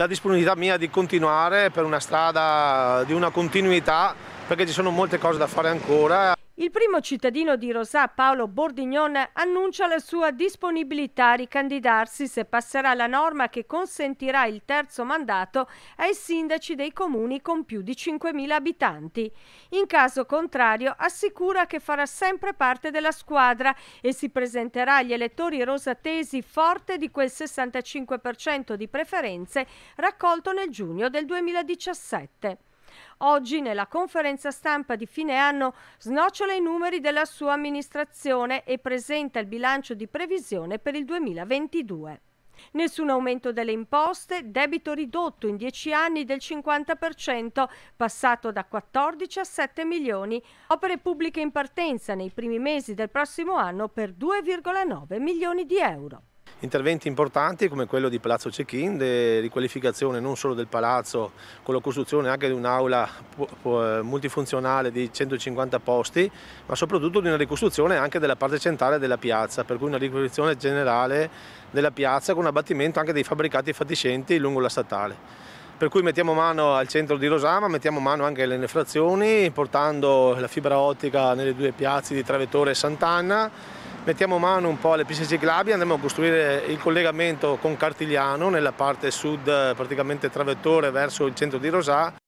la disponibilità mia di continuare per una strada di una continuità perché ci sono molte cose da fare ancora. Il primo cittadino di Rosà, Paolo Bordignon, annuncia la sua disponibilità a ricandidarsi se passerà la norma che consentirà il terzo mandato ai sindaci dei comuni con più di 5.000 abitanti. In caso contrario, assicura che farà sempre parte della squadra e si presenterà agli elettori rosatesi forte di quel 65% di preferenze raccolto nel giugno del 2017. Oggi nella conferenza stampa di fine anno snocciola i numeri della sua amministrazione e presenta il bilancio di previsione per il 2022. Nessun aumento delle imposte, debito ridotto in 10 anni del 50%, passato da 14 a 7 milioni, opere pubbliche in partenza nei primi mesi del prossimo anno per 2,9 milioni di euro interventi importanti come quello di Palazzo Cecchin, di riqualificazione non solo del palazzo, con la costruzione anche di un'aula multifunzionale di 150 posti, ma soprattutto di una ricostruzione anche della parte centrale della piazza, per cui una ricostruzione generale della piazza con abbattimento anche dei fabbricati fatiscenti lungo la statale per cui mettiamo mano al centro di Rosama, mettiamo mano anche alle nefrazioni, portando la fibra ottica nelle due piazze di Travettore e Sant'Anna mettiamo mano un po' alle piste ciclabili, andremo a costruire il collegamento con Cartigliano nella parte sud eh, praticamente travettore verso il centro di Rosà